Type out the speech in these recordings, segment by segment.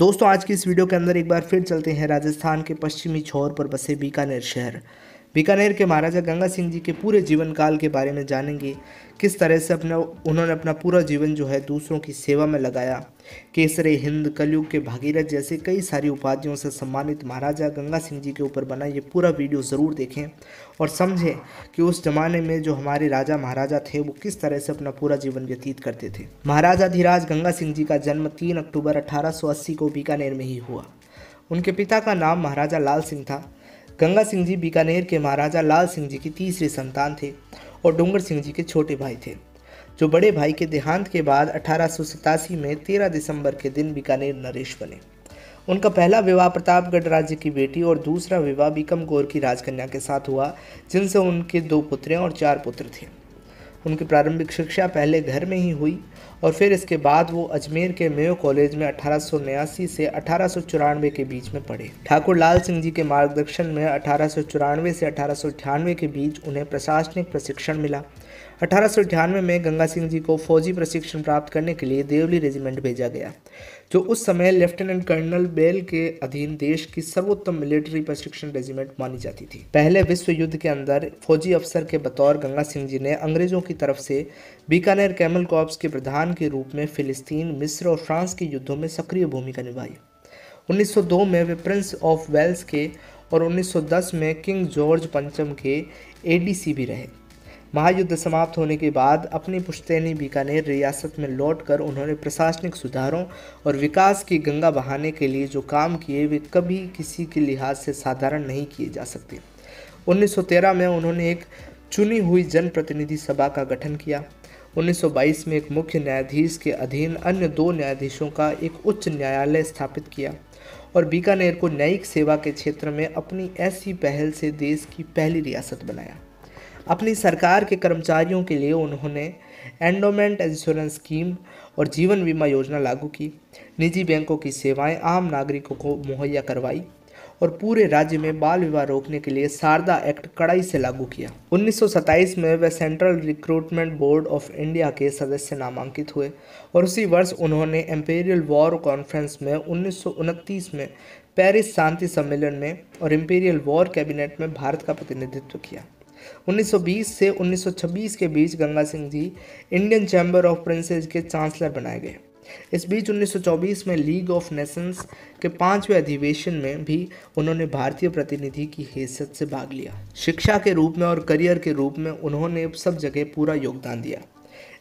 दोस्तों आज की इस वीडियो के अंदर एक बार फिर चलते हैं राजस्थान के पश्चिमी छोर पर बसे बीकानेर शहर बीकानेर के महाराजा गंगा सिंह जी के पूरे जीवन काल के बारे में जानेंगे किस तरह से अपना उन्होंने अपना पूरा जीवन जो है दूसरों की सेवा में लगाया केसरे हिंद कलयुग के भागीरथ जैसे कई सारी उपाधियों से सम्मानित महाराजा गंगा सिंह जी के ऊपर बना ये पूरा वीडियो ज़रूर देखें और समझें कि उस ज़माने में जो हमारे राजा महाराजा थे वो किस तरह से अपना पूरा जीवन व्यतीत करते थे महाराजा धीराज गंगा सिंह जी का जन्म तीन अक्टूबर अठारह को बीकानेर में ही हुआ उनके पिता का नाम महाराजा लाल सिंह था गंगा सिंह जी बीकानेर के महाराजा लाल सिंह जी की तीसरी संतान थे और डोंगर सिंह जी के छोटे भाई थे जो बड़े भाई के देहांत के बाद अठारह में 13 दिसंबर के दिन बीकानेर नरेश बने उनका पहला विवाह प्रतापगढ़ राज्य की बेटी और दूसरा विवाह बीकम गौर की राजकन्या के साथ हुआ जिनसे उनके दो पुत्रें और चार पुत्र थे उनकी प्रारंभिक शिक्षा पहले घर में ही हुई और फिर इसके बाद वो अजमेर के मेयो कॉलेज में अठारह से अठारह के बीच में पढ़े ठाकुर लाल सिंह जी के मार्गदर्शन में अठारह से अठारह के बीच उन्हें प्रशासनिक प्रशिक्षण मिला अठारह में गंगा सिंह जी को फौजी प्रशिक्षण प्राप्त करने के लिए देवली रेजिमेंट भेजा गया जो उस समय लेफ्टिनेंट कर्नल बेल के अधीन देश की सर्वोत्तम मिलिट्री प्रशिक्षण रेजिमेंट मानी जाती थी पहले विश्व युद्ध के अंदर फौजी अफसर के बतौर गंगा सिंह जी ने अंग्रेजों की तरफ से बीकानेर कैमल कॉप्स के प्रधान के रूप में फिलिस्तीन मिस्र और फ्रांस के युद्धों में सक्रिय भूमिका निभाई 1902 में वे प्रिंस ऑफ वेल्स के और 1910 में किंग जॉर्ज पंचम के एडीसी भी रहे महायुद्ध समाप्त होने के बाद अपनी पुश्तैनी बीकानेर रियासत में लौटकर उन्होंने प्रशासनिक सुधारों और विकास की गंगा बहाने के लिए जो काम किए वे कभी किसी के लिहाज से साधारण नहीं किए जा सकते 1913 में उन्होंने एक चुनी हुई जनप्रतिनिधि सभा का गठन किया 1922 में एक मुख्य न्यायाधीश के अधीन अन्य दो न्यायाधीशों का एक उच्च न्यायालय स्थापित किया और बीकानेर को न्यायिक सेवा के क्षेत्र में अपनी ऐसी पहल से देश की पहली रियासत बनाया अपनी सरकार के कर्मचारियों के लिए उन्होंने एंडोमेंट इंश्योरेंस स्कीम और जीवन बीमा योजना लागू की निजी बैंकों की सेवाएं आम नागरिकों को मुहैया करवाई और पूरे राज्य में बाल विवाह रोकने के लिए शारदा एक्ट कड़ाई से लागू किया उन्नीस में वे central recruitment board of India के सदस्य नामांकित हुए और उसी वर्ष उन्होंने एम्पेरियल वॉर कॉन्फ्रेंस में उन्नीस में पेरिस शांति सम्मेलन में और इम्पीरियल वॉर कैबिनेट में भारत का प्रतिनिधित्व किया 1920 से 1926 के बीच Ganga Singh ji Indian chamber of princes के चांसलर बनाए गए इस बीच 1924 में लीग ऑफ नेशंस के पांचवें अधिवेशन में भी उन्होंने भारतीय प्रतिनिधि की हैसियत से भाग लिया शिक्षा के रूप में और करियर के रूप में उन्होंने सब जगह पूरा योगदान दिया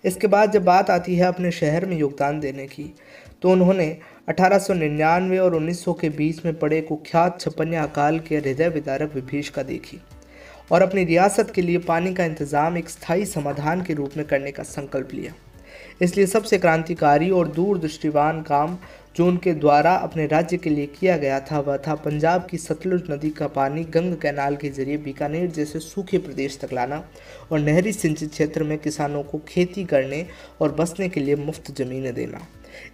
इसके बाद जब बात आती है अपने शहर में योगदान देने की तो उन्होंने 1899 और 1900 के बीच में पड़े कुख्यात छप्पनिया अकाल के हृदय विदारक विभीष का देखी और अपनी रियासत के लिए पानी का इंतज़ाम एक स्थायी समाधान के रूप में करने का संकल्प लिया इसलिए सबसे क्रांतिकारी और दूरदृष्टिवान काम जो उनके द्वारा अपने राज्य के लिए किया गया था वह था पंजाब की सतलुज नदी का पानी गंग कैनाल के जरिए बीकानेर जैसे सूखे प्रदेश तक लाना और नहरी सिंचित क्षेत्र में किसानों को खेती करने और बसने के लिए मुफ्त ज़मीनें देना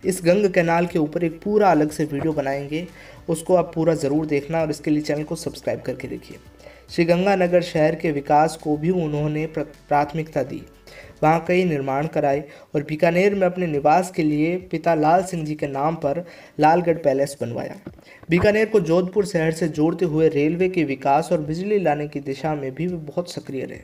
इस गंग कैनाल के ऊपर एक पूरा अलग से वीडियो बनाएंगे उसको आप पूरा ज़रूर देखना और इसके लिए चैनल को सब्सक्राइब करके देखिए श्रीगंगानगर शहर के विकास को भी उन्होंने प्राथमिकता दी वहाँ कई निर्माण कराए और बीकानेर में अपने निवास के लिए पिता लाल सिंह जी के नाम पर लालगढ़ पैलेस बनवाया बीकानेर को जोधपुर शहर से जोड़ते हुए रेलवे के विकास और बिजली लाने की दिशा में भी वे बहुत सक्रिय रहे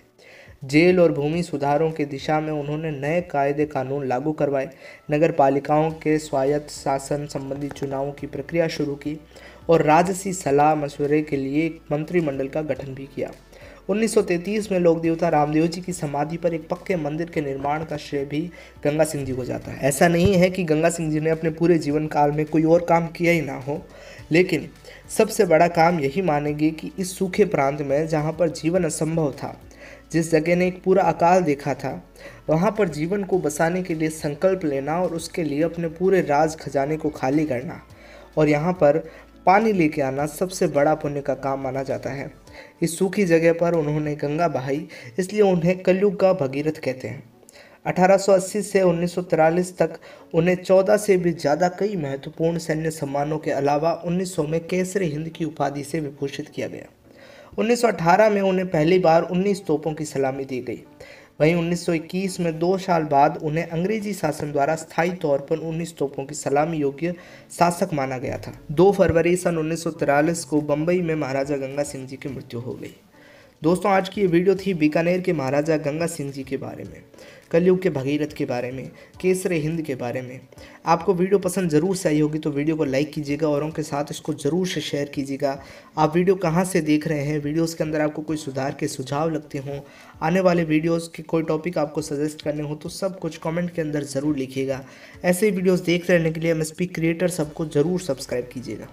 जेल और भूमि सुधारों की दिशा में उन्होंने नए कायदे कानून लागू करवाए नगर पालिकाओं के स्वायत्त शासन संबंधी चुनावों की प्रक्रिया शुरू की और राजसी सलाह मशवरे के लिए मंत्रिमंडल का गठन भी किया 1933 में लोक देवता रामदेव जी की समाधि पर एक पक्के मंदिर के निर्माण का श्रेय भी गंगा सिंह जी को जाता है ऐसा नहीं है कि गंगा सिंह जी ने अपने पूरे जीवन काल में कोई और काम किया ही ना हो लेकिन सबसे बड़ा काम यही मानेंगे कि इस सूखे प्रांत में जहाँ पर जीवन असंभव था जिस जगह ने एक पूरा अकाल देखा था वहाँ पर जीवन को बसाने के लिए संकल्प लेना और उसके लिए अपने पूरे राज खजाने को खाली करना और यहाँ पर पानी लेके आना सबसे बड़ा पुण्य का काम माना जाता है इस सूखी जगह पर उन्होंने गंगा बहाई इसलिए उन्हें कलयुग का भगीरथ कहते हैं 1880 से 1943 तक उन्हें 14 से भी ज़्यादा कई महत्वपूर्ण सैन्य सम्मानों के अलावा 1900 में केसरी हिंद की उपाधि से विभूषित किया गया 1918 में उन्हें पहली बार 19 तोपों की सलामी दी गई वहीं 1921 में दो साल बाद उन्हें अंग्रेजी शासन द्वारा स्थायी तौर पर 19 तोपों की सलामी योग्य शासक माना गया था 2 फरवरी सन उन्नीस को बम्बई में महाराजा गंगा सिंह जी की मृत्यु हो गई दोस्तों आज की ये वीडियो थी बीकानेर के महाराजा गंगा सिंह जी के बारे में कलयुग के भगीरथ के बारे में केसरे हिंद के बारे में आपको वीडियो पसंद ज़रूर से आई होगी तो वीडियो को लाइक कीजिएगा औरों के साथ इसको ज़रूर से शेयर कीजिएगा आप वीडियो कहाँ से देख रहे हैं वीडियोज़ के अंदर आपको कोई सुधार के सुझाव लगते हों आने वाले वीडियोज़ के कोई टॉपिक आपको सजेस्ट करने हो तो सब कुछ कॉमेंट के अंदर ज़रूर लिखिएगा ऐसे ही वीडियोज़ देखते रहने के लिए एम क्रिएटर सबको ज़रूर सब्सक्राइब कीजिएगा